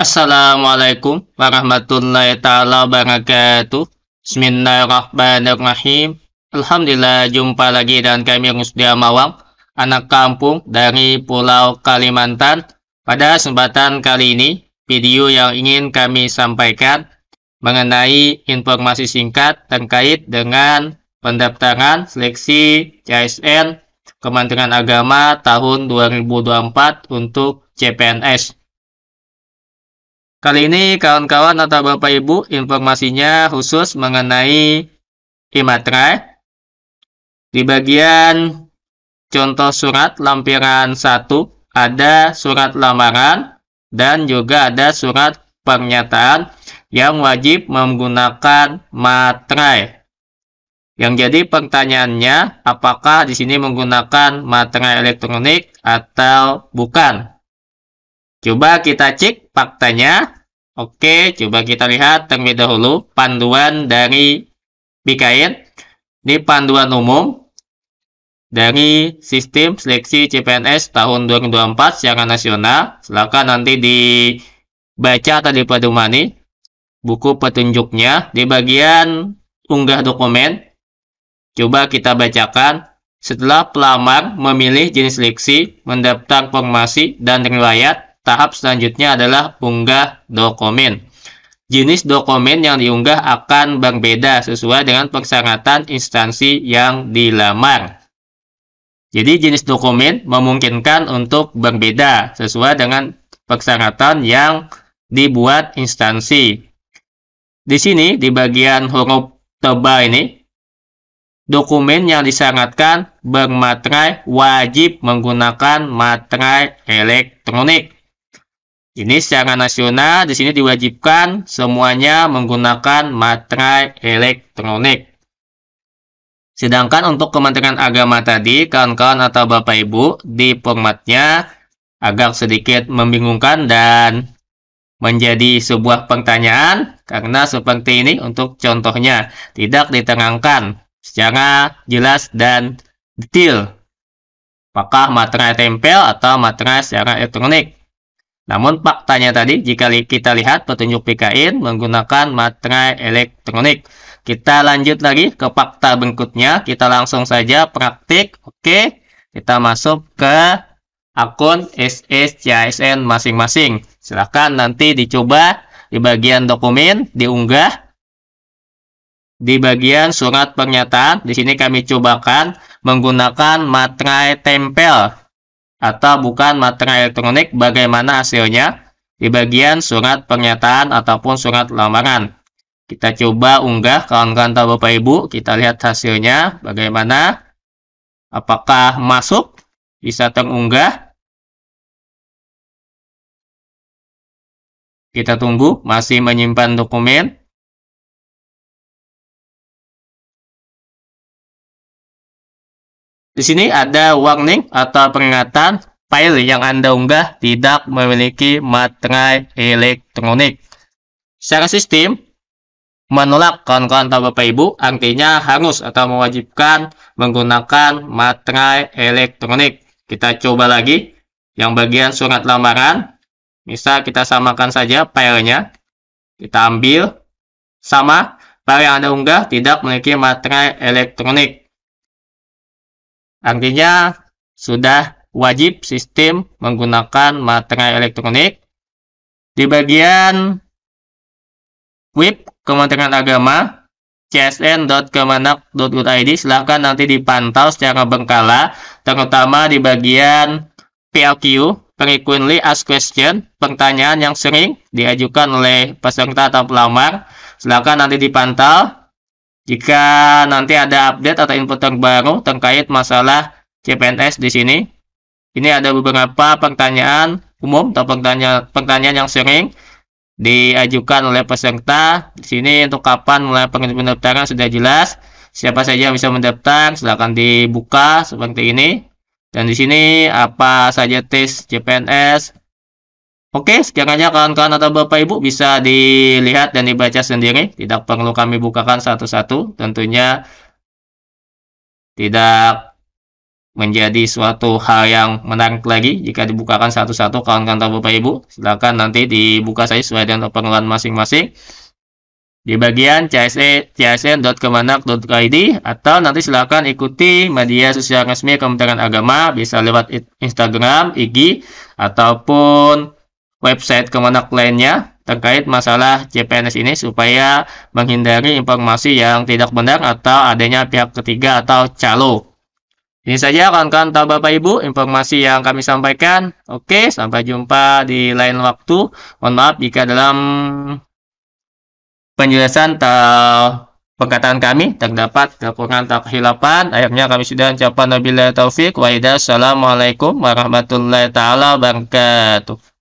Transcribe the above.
Assalamualaikum warahmatullahi taala wabarakatuh. Bismillahirrahmanirrahim. Alhamdulillah jumpa lagi dan kami Rusdia Mawang, anak kampung dari Pulau Kalimantan. Pada kesempatan kali ini, video yang ingin kami sampaikan mengenai informasi singkat terkait dengan pendaftaran seleksi CSN Kementerian Agama tahun 2024 untuk CPNS. Kali ini kawan-kawan atau Bapak Ibu informasinya khusus mengenai Imatra. Di bagian contoh surat lampiran 1 ada surat lamaran dan juga ada surat pernyataan yang wajib menggunakan materai. Yang jadi pertanyaannya, apakah di sini menggunakan materai elektronik atau bukan? Coba kita cek faktanya. Oke, coba kita lihat terlebih dahulu panduan dari BKN. Di panduan umum dari sistem seleksi CPNS tahun 2024 secara nasional. Silakan nanti dibaca tadi pada buku petunjuknya di bagian unggah dokumen. Coba kita bacakan. Setelah pelamar memilih jenis seleksi, mendaftar formasi dan riwayat, tahap selanjutnya adalah unggah dokumen. Jenis dokumen yang diunggah akan berbeda sesuai dengan persyaratan instansi yang dilamar. Jadi jenis dokumen memungkinkan untuk berbeda sesuai dengan persyaratan yang dibuat instansi. Di sini, di bagian huruf tebal ini, dokumen yang disyaratkan bermaterai wajib menggunakan materai elektronik. Ini secara nasional di sini diwajibkan semuanya menggunakan materai elektronik. Sedangkan untuk Kementerian Agama tadi, kawan-kawan atau Bapak Ibu, di formatnya agak sedikit membingungkan dan menjadi sebuah pertanyaan karena seperti ini untuk contohnya tidak diterangkan secara jelas dan detail. Apakah materai tempel atau materai secara elektronik? Namun faktanya tadi jika kita lihat petunjuk PKN menggunakan materai elektronik. Kita lanjut lagi ke fakta berikutnya. Kita langsung saja praktik. Oke, kita masuk ke akun SSCISN masing-masing. Silahkan nanti dicoba di bagian dokumen, diunggah. Di bagian surat pernyataan, di sini kami cobakan menggunakan materai tempel atau bukan materai elektronik bagaimana hasilnya di bagian surat pernyataan ataupun surat lamaran. Kita coba unggah kawan-kawan atau Bapak Ibu, kita lihat hasilnya bagaimana. Apakah masuk? Bisa terunggah? Kita tunggu, masih menyimpan dokumen. Di sini ada warning atau peringatan file yang Anda unggah tidak memiliki materai elektronik. Secara sistem, menolak kawan-kawan atau Bapak Ibu artinya harus atau mewajibkan menggunakan materai elektronik. Kita coba lagi yang bagian surat lamaran. Bisa kita samakan saja filenya. Kita ambil. Sama, file yang Anda unggah tidak memiliki materai elektronik. Artinya sudah wajib sistem menggunakan materai elektronik. Di bagian web Kementerian Agama csn.kemenak.go.id silahkan nanti dipantau secara berkala terutama di bagian PLQ frequently asked question pertanyaan yang sering diajukan oleh peserta atau pelamar silahkan nanti dipantau jika nanti ada update atau info terbaru terkait masalah CPNS di sini. Ini ada beberapa pertanyaan umum atau pertanyaan, pertanyaan yang sering diajukan oleh peserta. Di sini untuk kapan mulai pendaftaran sudah jelas. Siapa saja yang bisa mendaftar, silahkan dibuka seperti ini. Dan di sini apa saja tes CPNS, Oke, sekiranya kawan-kawan atau Bapak Ibu bisa dilihat dan dibaca sendiri, tidak perlu kami bukakan satu-satu, tentunya tidak menjadi suatu hal yang menarik lagi jika dibukakan satu-satu kawan-kawan atau Bapak Ibu. Silakan nanti dibuka saja sesuai dengan pengelolaan masing-masing di bagian csn.kemenak.id e, e atau nanti silakan ikuti media sosial resmi Kementerian Agama bisa lewat Instagram, IG ataupun website kemenak lainnya terkait masalah CPNS ini supaya menghindari informasi yang tidak benar atau adanya pihak ketiga atau calo. Ini saja kawan-kawan tahu Bapak Ibu informasi yang kami sampaikan. Oke, sampai jumpa di lain waktu. Mohon maaf jika dalam penjelasan atau perkataan kami terdapat kekurangan atau kehilapan. Akhirnya kami sudah mencapai wabillahi taufik Waidah. Assalamualaikum warahmatullahi taala wabarakatuh.